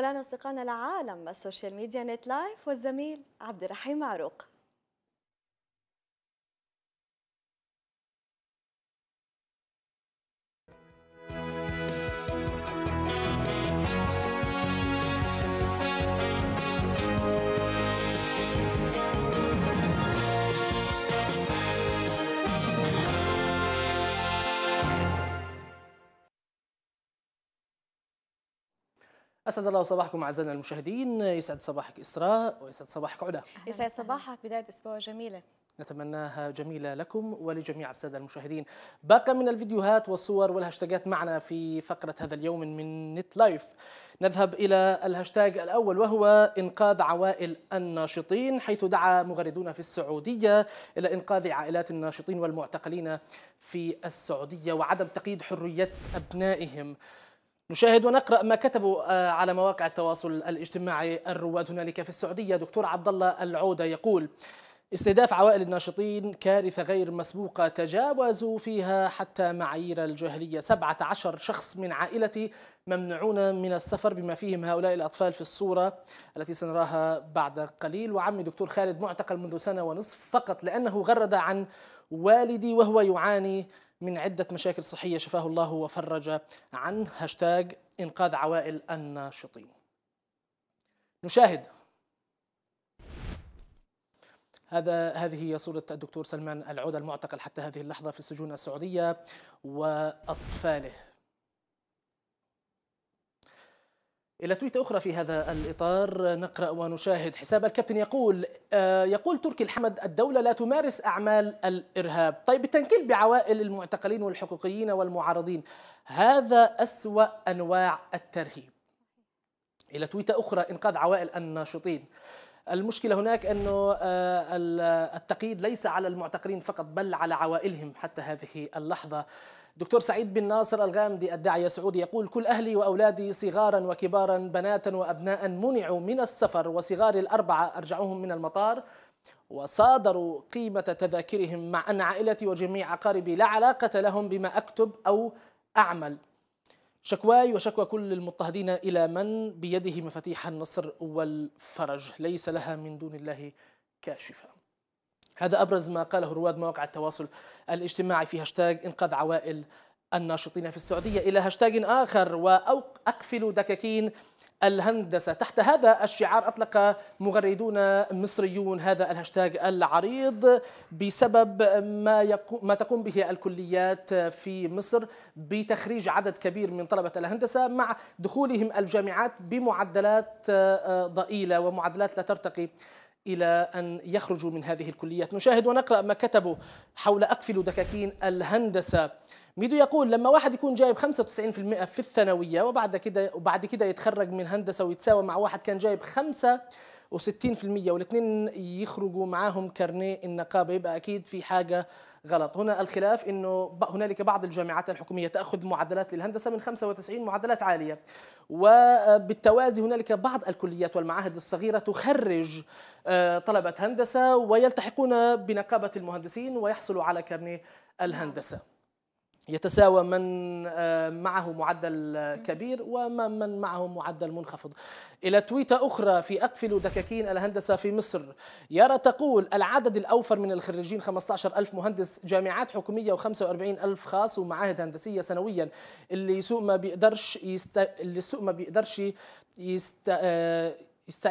ولنا أصدقائنا العالم السوشيال ميديا نت لايف والزميل عبد الرحيم معروق اسعد الله صباحكم اعزائنا المشاهدين يسعد صباحك اسراء ويسعد صباحك علا يسعد صباحك بدايه اسبوع جميله نتمناها جميلة لكم ولجميع السادة المشاهدين باقة من الفيديوهات والصور والهاشتاجات معنا في فقرة هذا اليوم من نت لايف نذهب إلى الهاشتاج الأول وهو إنقاذ عوائل الناشطين حيث دعا مغردون في السعودية إلى إنقاذ عائلات الناشطين والمعتقلين في السعودية وعدم تقييد حرية أبنائهم نشاهد ونقرا ما كتبوا آه، على مواقع التواصل الاجتماعي الرواد هنالك في السعوديه دكتور عبد الله العوده يقول استهداف عوائل الناشطين كارثة غير مسبوقة تجاوزوا فيها حتى معايير الجاهلية 17 شخص من عائلتي ممنوعون من السفر بما فيهم هؤلاء الأطفال في الصورة التي سنراها بعد قليل وعمي دكتور خالد معتقل منذ سنة ونصف فقط لأنه غرد عن والدي وهو يعاني من عدة مشاكل صحية شفاه الله وفرج عنه هاشتاج إنقاذ عوائل الناشطين نشاهد هذا هذه هي صورة الدكتور سلمان العودة المعتقل حتى هذه اللحظة في السجون السعودية وأطفاله إلى تويتة أخرى في هذا الإطار نقرأ ونشاهد حساب الكابتن يقول آه، يقول تركي الحمد الدولة لا تمارس أعمال الإرهاب طيب التنكيل بعوائل المعتقلين والحقوقيين والمعارضين هذا أسوأ أنواع الترهيب إلى تويتة أخرى إنقاذ عوائل الناشطين المشكلة هناك أنه آه، التقييد ليس على المعتقلين فقط بل على عوائلهم حتى هذه اللحظة دكتور سعيد بن ناصر الغامدي الداعية السعودي يقول كل أهلي وأولادي صغارا وكبارا بناتا وأبناء منعوا من السفر وصغار الأربعة أرجعوهم من المطار وصادروا قيمة تذاكرهم مع أن عائلتي وجميع أقاربي لا علاقة لهم بما أكتب أو أعمل شكواي وشكوى كل المضطهدين إلى من بيده مفاتيح النصر والفرج ليس لها من دون الله كاشفة هذا أبرز ما قاله رواد مواقع التواصل الاجتماعي في هاشتاج إنقاذ عوائل الناشطين في السعودية إلى هاشتاج آخر وأقفلوا دكاكين الهندسة تحت هذا الشعار أطلق مغردون مصريون هذا الهاشتاج العريض بسبب ما, يقو ما تقوم به الكليات في مصر بتخريج عدد كبير من طلبة الهندسة مع دخولهم الجامعات بمعدلات آه، ضئيلة ومعدلات لا ترتقي إلى أن يخرجوا من هذه الكليات نشاهد ونقرأ ما كتبوا حول أقفل دكاكين الهندسة ميدو يقول لما واحد يكون جايب 95% في الثانوية وبعد كده وبعد كده يتخرج من هندسة ويتساوى مع واحد كان جايب 5 و60% والاثنين يخرجوا معاهم كارنيه النقابه يبقى اكيد في حاجه غلط هنا الخلاف انه هنالك بعض الجامعات الحكوميه تاخذ معدلات للهندسه من 95 معدلات عاليه وبالتوازي هنالك بعض الكليات والمعاهد الصغيره تخرج آه، طلبه هندسه ويلتحقون بنقابه المهندسين ويحصلوا على كارنيه الهندسه يتساوى من آه، معه معدل آه، كبير ومن معه معدل منخفض إلى تويتة أخرى في أقفل دكاكين الهندسة في مصر يرى تقول العدد الأوفر من الخريجين 15 ألف مهندس جامعات حكومية و45 ألف خاص ومعاهد هندسية سنويا اللي يسوق ما بيقدرش يست... اللي يسوق ما بيقدرش يست... آه، يست...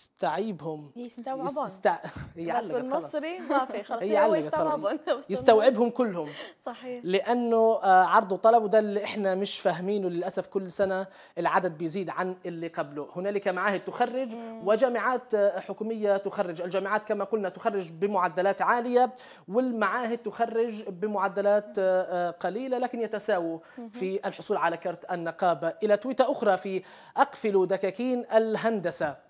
يستعيبهم يستوعبهم يستع... بس بالمصري ما في خلص يعني يستوعبهم يستوعبهم كلهم صحيح لانه آه، عرض وطلب وده اللي احنا مش فاهمينه للاسف كل سنه العدد بيزيد عن اللي قبله هنالك معاهد تخرج مم. وجامعات آه، حكوميه تخرج الجامعات كما قلنا تخرج بمعدلات عاليه والمعاهد تخرج بمعدلات آه، قليله لكن يتساووا في الحصول على كرت النقابه الى تويته اخرى في اقفلوا دكاكين الهندسه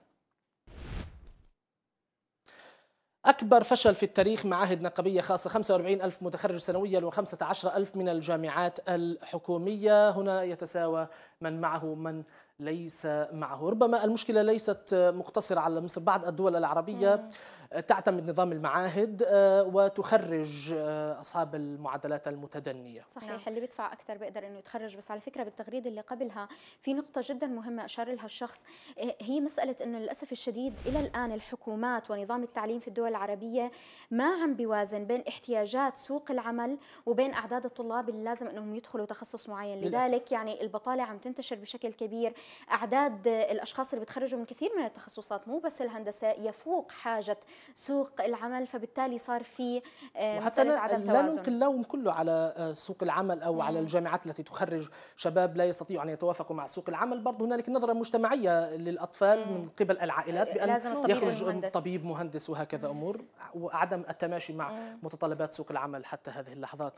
أكبر فشل في التاريخ معاهد نقبية خاصة 45 ألف متخرج سنويا و15 ألف من الجامعات الحكومية هنا يتساوى من معه من ليس معه ربما المشكلة ليست مقتصرة على مصر بعض الدول العربية مم. تعتمد نظام المعاهد آه، وتخرج آه، اصحاب المعادلات المتدنيه صحيح نعم. اللي بيدفع اكثر بيقدر انه يتخرج بس على فكره بالتغريده اللي قبلها في نقطه جدا مهمه اشار لها الشخص آه، هي مساله انه للاسف الشديد الى الان الحكومات ونظام التعليم في الدول العربيه ما عم بيوازن بين احتياجات سوق العمل وبين اعداد الطلاب اللي لازم انهم يدخلوا تخصص معين لذلك للأسف. يعني البطاله عم تنتشر بشكل كبير اعداد الاشخاص اللي بتخرجوا من كثير من التخصصات مو بس الهندسه يفوق حاجه سوق العمل فبالتالي صار في آه، وحتى عدم لا توازن. اللوم كله على آه، سوق العمل او مم. على الجامعات التي تخرج شباب لا يستطيعوا ان يتوافقوا مع سوق العمل برضه هنالك نظره مجتمعيه للاطفال مم. من قبل العائلات آه، بان لازم الطبيب يخرج مهندس. طبيب مهندس وهكذا امور وعدم التماشي مع مم. متطلبات سوق العمل حتى هذه اللحظات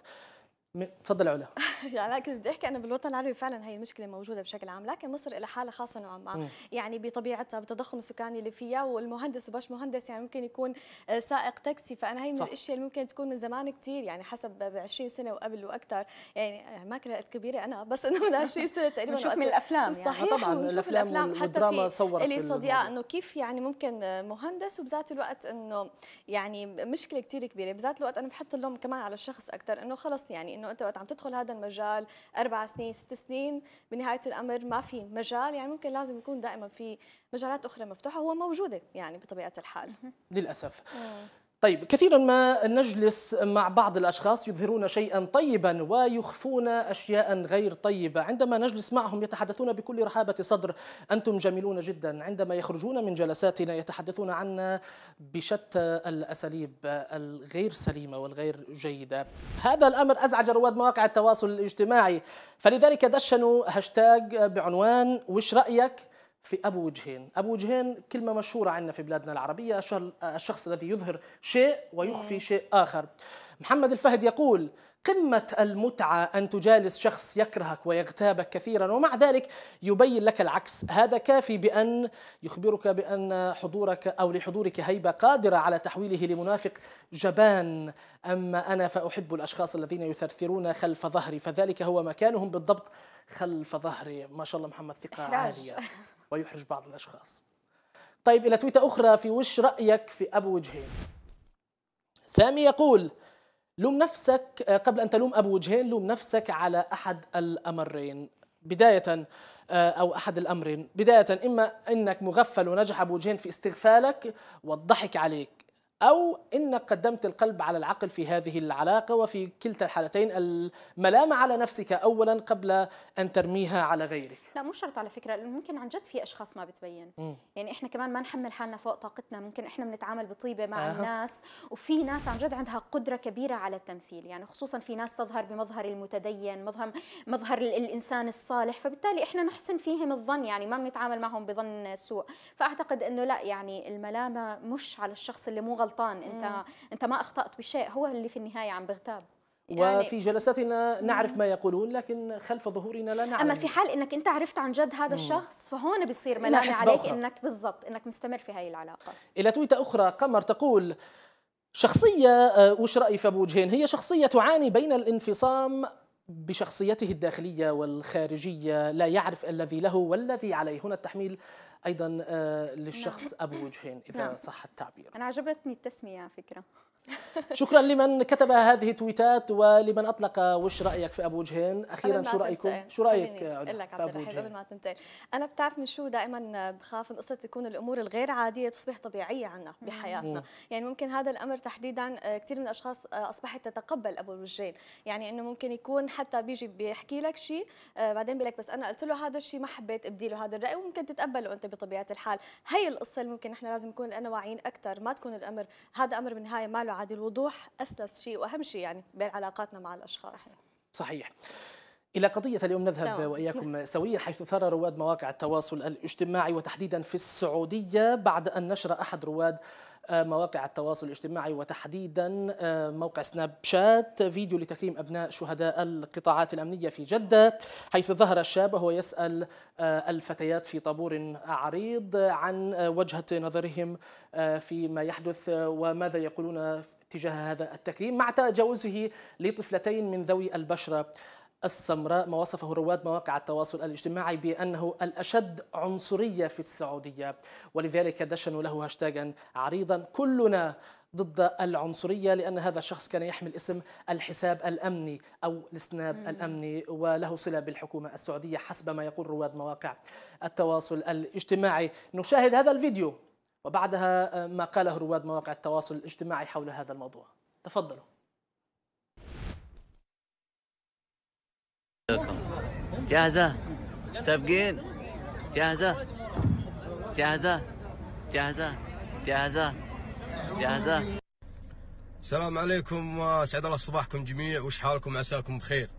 تفضل علا يعني كنت بدي احكي انه بالوطن العربي فعلا هي المشكله موجوده بشكل عام لكن مصر الى حاله خاصه نوعا ما يعني بطبيعتها بتضخم السكاني اللي فيها والمهندس وباش مهندس يعني ممكن يكون آه، سائق تاكسي فانا هي من الاشياء اللي ممكن تكون من زمان كثير يعني حسب ب 20 سنه وقبل واكثر يعني ما كانت كبيره انا بس انه من 20 سنه تقريبا بنشوف من الافلام يعني صحيح طبعا الافلام, الأفلام حتى في صورت صديقه انه كيف يعني ممكن مهندس وبذات الوقت انه يعني مشكله كثير كبيره بذات الوقت انا بحط اللوم كمان على الشخص اكثر انه خلص يعني انه انت وقت عم تدخل هذا المجال اربع سنين ست سنين بنهايه الامر ما في مجال يعني ممكن لازم يكون دائما في مجالات اخرى مفتوحه هو موجوده يعني بطبيعه الحال للاسف طيب كثيرا ما نجلس مع بعض الاشخاص يظهرون شيئا طيبا ويخفون اشياء غير طيبه، عندما نجلس معهم يتحدثون بكل رحابه صدر، انتم جميلون جدا، عندما يخرجون من جلساتنا يتحدثون عنا بشتى الاساليب الغير سليمه والغير جيده. هذا الامر ازعج رواد مواقع التواصل الاجتماعي، فلذلك دشنوا هاشتاج بعنوان وش رايك في ابو وجهين، ابو وجهين كلمه مشهوره عندنا في بلادنا العربيه الشخص الذي يظهر شيء ويخفي شيء اخر. محمد الفهد يقول: قمه المتعه ان تجالس شخص يكرهك ويغتابك كثيرا ومع ذلك يبين لك العكس، هذا كافي بان يخبرك بان حضورك او لحضورك هيبه قادره على تحويله لمنافق جبان، اما انا فاحب الاشخاص الذين يثرثرون خلف ظهري فذلك هو مكانهم بالضبط خلف ظهري، ما شاء الله محمد ثقه عاليه. ويحرج بعض الأشخاص طيب إلى تويتة أخرى في وش رأيك في أبو وجهين سامي يقول لوم نفسك آه، قبل أن تلوم أبو وجهين لوم نفسك على أحد الأمرين بداية آه، أو أحد الأمرين بداية إما أنك مغفل ونجح أبو وجهين في استغفالك والضحك عليك أو إنك قدمت القلب على العقل في هذه العلاقة وفي كلتا الحالتين الملامة على نفسك أولا قبل أن ترميها على غيرك لا مو شرط على فكرة ممكن عن جد في أشخاص ما بتبين م. يعني إحنا كمان ما نحمل حالنا فوق طاقتنا ممكن إحنا بنتعامل بطيبة مع آه. الناس وفي ناس عن جد عندها قدرة كبيرة على التمثيل يعني خصوصا في ناس تظهر بمظهر المتدين مظهر, مظهر الإنسان الصالح فبالتالي إحنا نحسن فيهم الظن يعني ما بنتعامل معهم بظن سوء فأعتقد أنه لا يعني الملامة مش على الشخص اللي مو غلط غلطان انت مم. انت ما اخطات بشيء هو اللي في النهايه عم بغتاب يعني وفي جلساتنا نعرف ما يقولون لكن خلف ظهورنا لا نعلم اما في حال انك انت عرفت عن جد هذا الشخص فهون بصير ملامه عليك أخرى. انك بالضبط انك مستمر في هاي العلاقه الى تويته اخرى قمر تقول شخصيه آه، وش رأي في ابو جهين هي شخصيه تعاني بين الانفصام بشخصيته الداخلية والخارجية لا يعرف الذي له والذي عليه هنا التحميل ايضا آه، للشخص نعم. ابو وجهين اذا نعم. صح التعبير انا عجبتني التسميه على فكره شكرا لمن كتب هذه التويتات ولمن اطلق وش رايك في ابو وجهين اخيرا شو رايكم تنتين. شو رايك في ابو وجهين قبل ما تنتهي انا بتعرف من شو دائما بخاف من قصه تكون الامور الغير عاديه تصبح طبيعيه عنا بحياتنا يعني ممكن هذا الامر تحديدا آه، كثير من الاشخاص آه، اصبحت تتقبل ابو وجهين يعني انه ممكن يكون حتى بيجي بيحكي لك شيء آه، بعدين بيقول لك بس انا قلت له هذا الشيء ما حبيت ابدي له هذا الراي وممكن تتقبله انت بطبيعه الحال هي القصه اللي ممكن احنا لازم نكون انا واعيين اكثر ما تكون الامر هذا امر بالنهايه ما له عادي الوضوح اسلس شيء واهم شيء يعني بين علاقاتنا مع الاشخاص صحيح إلى قضية اليوم نذهب طبعا. وإياكم سويا حيث ثار رواد مواقع التواصل الاجتماعي وتحديدا في السعودية بعد أن نشر أحد رواد آه، مواقع التواصل الاجتماعي وتحديدا آه، موقع سناب شات فيديو لتكريم أبناء شهداء القطاعات الأمنية في جدة حيث ظهر الشاب وهو يسأل آه، الفتيات في طابور عريض عن وجهة نظرهم فيما يحدث وماذا يقولون تجاه هذا التكريم مع تجاوزه لطفلتين من ذوي البشرة السمراء ما وصفه رواد مواقع التواصل الاجتماعي بأنه الأشد عنصرية في السعودية ولذلك دشنوا له هاشتاغا عريضا كلنا ضد العنصرية لأن هذا الشخص كان يحمل اسم الحساب الأمني أو السناب الأمني وله صلة بالحكومة السعودية حسب ما يقول رواد مواقع التواصل الاجتماعي نشاهد هذا الفيديو وبعدها ما قاله رواد مواقع التواصل الاجتماعي حول هذا الموضوع تفضلوا جاهزة؟ سابقين؟ جاهزة؟ جاهزة؟ جاهزة؟ جاهزة؟ جاهزة؟ السلام عليكم وسعد آه، الله صباحكم جميع وش حالكم عساكم بخير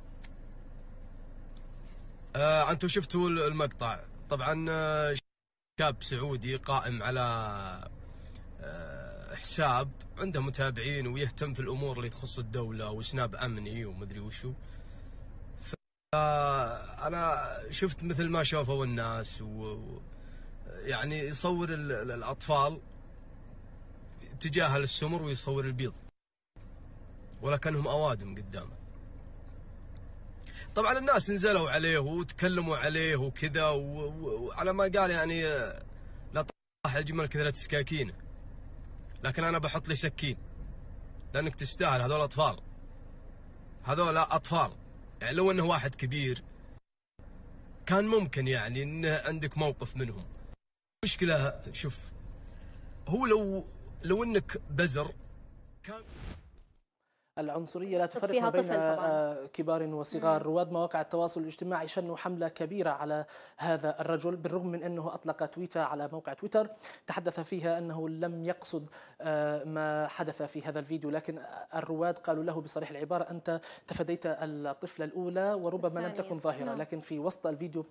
آه انتم شفتوا المقطع طبعا آه، شاب سعودي قائم على آه حساب عنده متابعين ويهتم في الامور اللي تخص الدوله وسناب امني ومدري وشو انا شفت مثل ما شافوا الناس و يعني يصور الاطفال تجاهل السمر ويصور البيض ولكنهم اوادم قدامه طبعا الناس نزلوا عليه وتكلموا عليه وكذا وعلى ما قال يعني لا طاح الجمل لا سكاكينه لكن انا بحط لي سكين لانك تستاهل هذول اطفال هذول اطفال يعني لو انه واحد كبير كان ممكن يعني ان عندك موقف منهم المشكله شوف هو لو لو انك بزر كان العنصرية لا تفرق فيها بين طبعاً. آه، كبار وصغار رواد مواقع التواصل الاجتماعي شنوا حملة كبيرة على هذا الرجل بالرغم من أنه أطلق تويتر على موقع تويتر تحدث فيها أنه لم يقصد آه، ما حدث في هذا الفيديو لكن الرواد قالوا له بصريح العبارة أنت تفديت الطفلة الأولى وربما لم تكن ظاهرة نعم. لكن في وسط الفيديو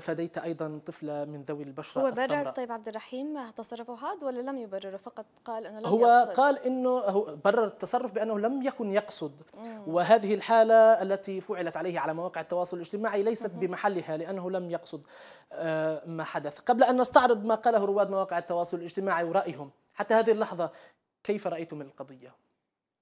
تفاديت أيضا طفلة من ذوي البشرة هو السمراء. برر طيب عبد الرحيم تصرفه هذا ولا لم يبرره فقط قال أنه لم هو يقصد. قال أنه هو برر التصرف بأنه لم يكن يقصد مم. وهذه الحالة التي فعلت عليه على مواقع التواصل الاجتماعي ليست مم. بمحلها لأنه لم يقصد آه، ما حدث قبل أن نستعرض ما قاله رواد مواقع التواصل الاجتماعي ورأيهم حتى هذه اللحظة كيف رأيتم القضية؟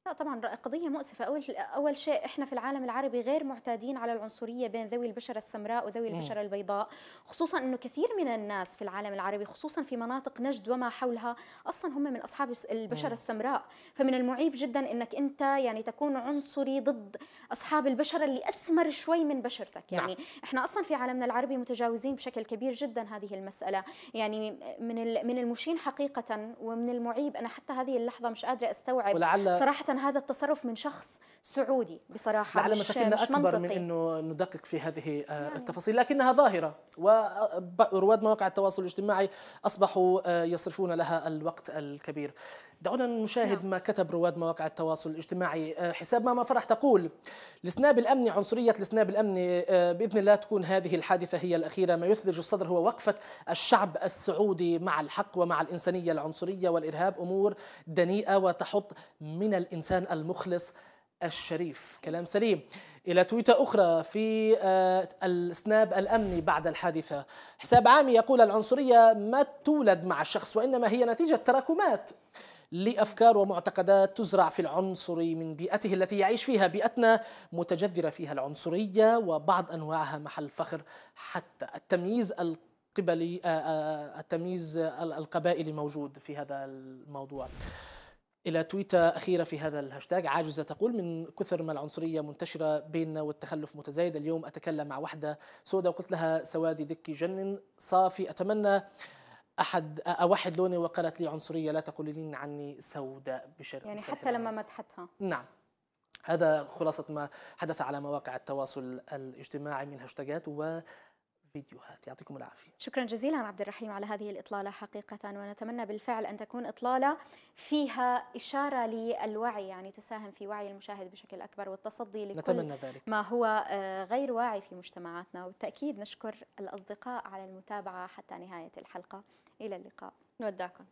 لا طبعا قضية مؤسفة أول أول شيء إحنا في العالم العربي غير معتادين على العنصرية بين ذوي البشرة السمراء وذوي البشرة البيضاء خصوصا أنه كثير من الناس في العالم العربي خصوصا في مناطق نجد وما حولها أصلا هم من أصحاب البشرة السمراء فمن المعيب جدا أنك أنت يعني تكون عنصري ضد أصحاب البشرة اللي أسمر شوي من بشرتك يعني نعم. إحنا أصلا في عالمنا العربي متجاوزين بشكل كبير جدا هذه المسألة يعني من من المشين حقيقة ومن المعيب أنا حتى هذه اللحظة مش قادرة أستوعب ولعل صراحة هذا التصرف من شخص سعودي بصراحه لعل مشاكلنا اكبر منطقي. من انه ندقق في هذه يعني. التفاصيل لكنها ظاهره ورواد مواقع التواصل الاجتماعي اصبحوا آه، يصرفون لها الوقت الكبير دعونا نشاهد نعم. ما كتب رواد مواقع التواصل الاجتماعي آه، حساب ماما فرح تقول السناب الأمني عنصرية السناب الأمني آه، بإذن الله تكون هذه الحادثة هي الأخيرة ما يثلج الصدر هو وقفة الشعب السعودي مع الحق ومع الإنسانية العنصرية والإرهاب أمور دنيئة وتحط من الإنسان المخلص الشريف كلام سليم إلى تويتة أخرى في آه، السناب الأمني بعد الحادثة حساب عامي يقول العنصرية ما تولد مع الشخص وإنما هي نتيجة تراكمات لأفكار ومعتقدات تزرع في العنصر من بيئته التي يعيش فيها بيئتنا متجذرة فيها العنصرية وبعض أنواعها محل فخر حتى التمييز القبلي آه، آه، التمييز القبائلي موجود في هذا الموضوع إلى تويتة أخيرة في هذا الهاشتاج عاجزة تقول من كثر ما العنصرية منتشرة بيننا والتخلف متزايد اليوم أتكلم مع واحدة سودة وقلت لها سوادي دكي جنن صافي أتمنى احد واحد لوني وقالت لي عنصريه لا تقولين عني سوداء بشر يعني حتى لما مدحتها نعم هذا خلاصة ما حدث على مواقع التواصل الاجتماعي من هاشتاجات و فيديوهات يعطيكم العافية شكرا جزيلا عبد الرحيم على هذه الإطلالة حقيقة ونتمنى بالفعل أن تكون إطلالة فيها إشارة للوعي يعني تساهم في وعي المشاهد بشكل أكبر والتصدي لكل نتمنى ذلك. ما هو آه، غير واعي في مجتمعاتنا وبالتأكيد نشكر الأصدقاء على المتابعة حتى نهاية الحلقة إلى اللقاء نودعكم